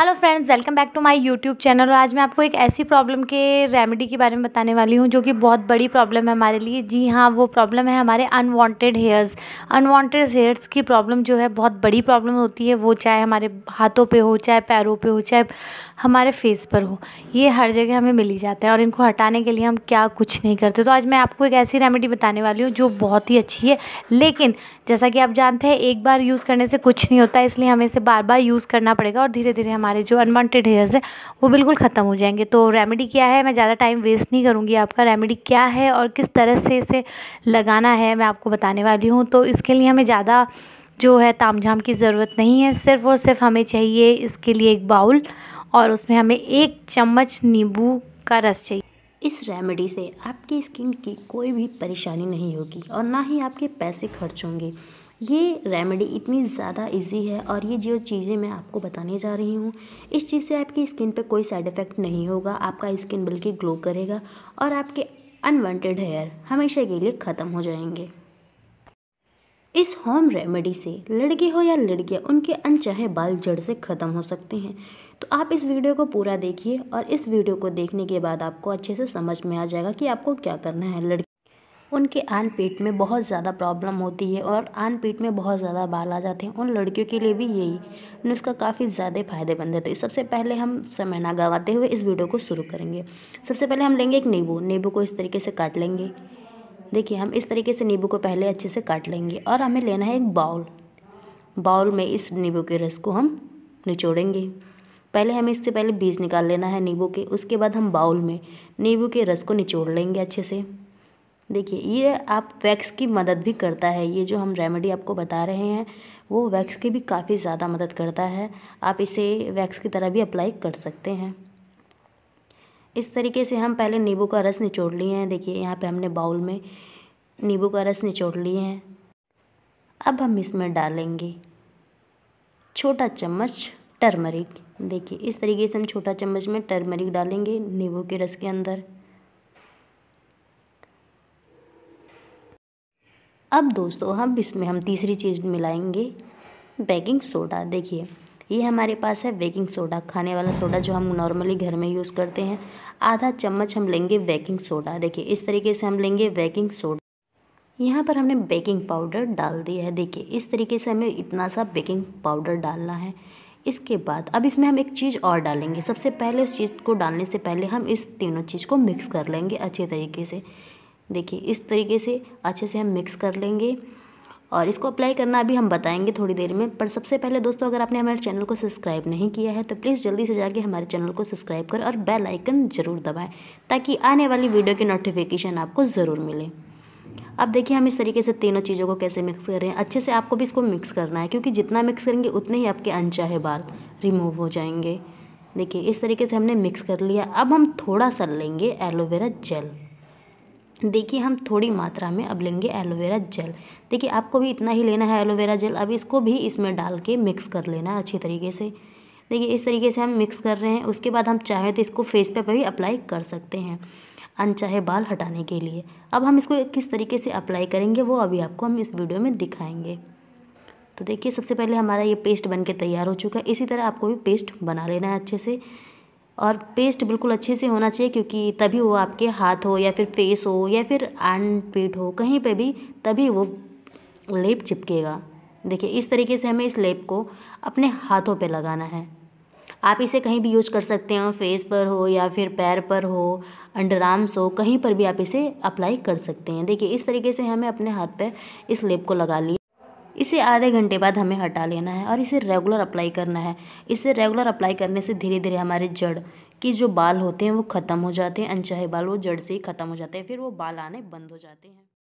hello friends welcome back to my YouTube channel और आज मैं आपको एक ऐसी प्रॉब्लम के रेमेडी के बारे में बताने वाली हूँ जो कि बहुत बड़ी प्रॉब्लम है हमारे लिए जी हाँ वो प्रॉब्लम है हमारे अनवांटेड हेयर्स अनवांटेड हेयर्स की प्रॉब्लम जो है बहुत बड़ी प्रॉब्लम होती है वो चाहे हमारे हाथों पर हो चाहे पैरों पर हो चाहे हमारे फेस पर हो ये हर जगह हमें मिल ही जाता है और इनको हटाने के लिए हम क्या कुछ नहीं करते तो आज मैं आपको एक ऐसी रेमेडी बताने वाली हूँ जो बहुत ही अच्छी है लेकिन जैसा कि आप जानते हैं एक बार यूज़ करने से कुछ नहीं होता इसलिए हमें इसे बार बार यूज़ करना पड़ेगा और धीरे धीरे हमारे हमारे जो अनवांटेड हेयर्स हैं वो बिल्कुल ख़त्म हो जाएंगे तो रेमेडी क्या है मैं ज़्यादा टाइम वेस्ट नहीं करूँगी आपका रेमेडी क्या है और किस तरह से इसे लगाना है मैं आपको बताने वाली हूँ तो इसके लिए हमें ज़्यादा जो है ताम झाम की ज़रूरत नहीं है सिर्फ़ और सिर्फ हमें चाहिए इसके लिए एक बाउल और उसमें हमें एक चम्मच नींबू का रस चाहिए इस रेमेडी से आपकी स्किन की कोई भी परेशानी नहीं होगी और ना ही आपके पैसे खर्च होंगे ये रेमेडी इतनी ज़्यादा इजी है और ये जो चीज़ें मैं आपको बताने जा रही हूँ इस चीज़ से आपकी स्किन पे कोई साइड इफ़ेक्ट नहीं होगा आपका स्किन बल्कि ग्लो करेगा और आपके अनवांटेड हेयर हमेशा के लिए ख़त्म हो जाएंगे इस होम रेमेडी से लड़के हो या लड़कियाँ उनके अनचाहे बाल जड़ से ख़त्म हो सकते हैं तो आप इस वीडियो को पूरा देखिए और इस वीडियो को देखने के बाद आपको अच्छे से समझ में आ जाएगा कि आपको क्या करना है लड़की उनके आन पेट में बहुत ज़्यादा प्रॉब्लम होती है और आन पेट में बहुत ज़्यादा बाल आ जाते हैं उन लड़कियों के लिए भी यही नुस्खा काफ़ी ज़्यादा फ़ायदेमंद है तो सबसे पहले हम समय ना गवाते हुए इस वीडियो को शुरू करेंगे सबसे पहले हम लेंगे एक नींबू नींबू को इस तरीके से काट लेंगे देखिए हम इस तरीके से नींबू को पहले अच्छे से काट लेंगे और हमें लेना है एक बाउल बाउल में इस नींबू के रस को हम निचोड़ेंगे पहले हमें इससे पहले बीज निकाल लेना है नींबू के उसके बाद हम बाउल में नींबू के रस को निचोड़ लेंगे अच्छे से देखिए ये आप वैक्स की मदद भी करता है ये जो हम रेमेडी आपको बता रहे हैं वो वैक्स की भी काफ़ी ज़्यादा मदद करता है आप इसे वैक्स की तरह भी अप्लाई कर सकते हैं इस तरीके से हम पहले नींबू का रस निचोड़ लिए हैं देखिए यहाँ पे हमने बाउल में नींबू का रस निचोड़ लिए हैं अब हम इसमें डालेंगे छोटा चम्मच टर्मरिक देखिए इस तरीके से हम छोटा चम्मच में टर्मरिक डालेंगे नींबू के रस के अंदर अब दोस्तों हम इसमें हम तीसरी चीज़ मिलाएंगे बेकिंग सोडा देखिए ये हमारे पास है बेकिंग सोडा खाने वाला सोडा जो हम नॉर्मली घर में यूज़ करते हैं आधा चम्मच हम लेंगे बेकिंग सोडा देखिए इस तरीके से हम लेंगे बेकिंग सोडा यहाँ पर हमने बेकिंग पाउडर डाल दिया है देखिए इस तरीके से हमें इतना सा बेकिंग पाउडर डालना है इसके बाद अब इसमें हम एक चीज़ और डालेंगे सबसे पहले उस चीज़ को डालने से पहले हम इस तीनों चीज़ को मिक्स कर लेंगे अच्छे तरीके से देखिए इस तरीके से अच्छे से हम मिक्स कर लेंगे और इसको अप्लाई करना अभी हम बताएंगे थोड़ी देर में पर सबसे पहले दोस्तों अगर आपने हमारे चैनल को सब्सक्राइब नहीं किया है तो प्लीज़ जल्दी से जाके हमारे चैनल को सब्सक्राइब करें और बेल आइकन ज़रूर दबाएं ताकि आने वाली वीडियो की नोटिफिकेशन आपको ज़रूर मिले अब देखिए हम इस तरीके से तीनों चीज़ों को कैसे मिक्स कर रहे हैं अच्छे से आपको भी इसको मिक्स करना है क्योंकि जितना मिक्स करेंगे उतने ही आपके अनचाहे बाल रिमूव हो जाएंगे देखिए इस तरीके से हमने मिक्स कर लिया अब हम थोड़ा सा लेंगे एलोवेरा जेल देखिए हम थोड़ी मात्रा में अब लेंगे एलोवेरा जेल देखिए आपको भी इतना ही लेना है एलोवेरा जेल अब इसको भी इसमें डाल के मिक्स कर लेना है अच्छी तरीके से देखिए इस तरीके से हम मिक्स कर रहे हैं उसके बाद हम चाहे तो इसको फेस पे भी अप्लाई कर सकते हैं अनचाहे बाल हटाने के लिए अब हम इसको किस तरीके से अप्लाई करेंगे वो अभी आपको हम इस वीडियो में दिखाएँगे तो देखिए सबसे पहले हमारा ये पेस्ट बन के तैयार हो चुका है इसी तरह आपको भी पेस्ट बना लेना है अच्छे से और पेस्ट बिल्कुल अच्छे से होना चाहिए क्योंकि तभी वो आपके हाथ हो या फिर फेस हो या फिर आन पीट हो कहीं पे भी तभी वो लेप चिपकेगा देखिए इस तरीके से हमें इस लेप को अपने हाथों पे लगाना है आप इसे कहीं भी यूज कर सकते हो फेस पर हो या फिर पैर पर हो अंडर आर्म्स हो कहीं पर भी आप इसे अप्लाई कर सकते हैं देखिए इस तरीके से हमें अपने हाथ पर इस लेप को लगा लिया इसे आधे घंटे बाद हमें हटा लेना है और इसे रेगुलर अप्लाई करना है इसे रेगुलर अप्लाई करने से धीरे धीरे हमारे जड़ के जो बाल होते हैं वो ख़त्म हो जाते हैं अनचाहे बाल वो जड़ से ही ख़त्म हो जाते हैं फिर वो बाल आने बंद हो जाते हैं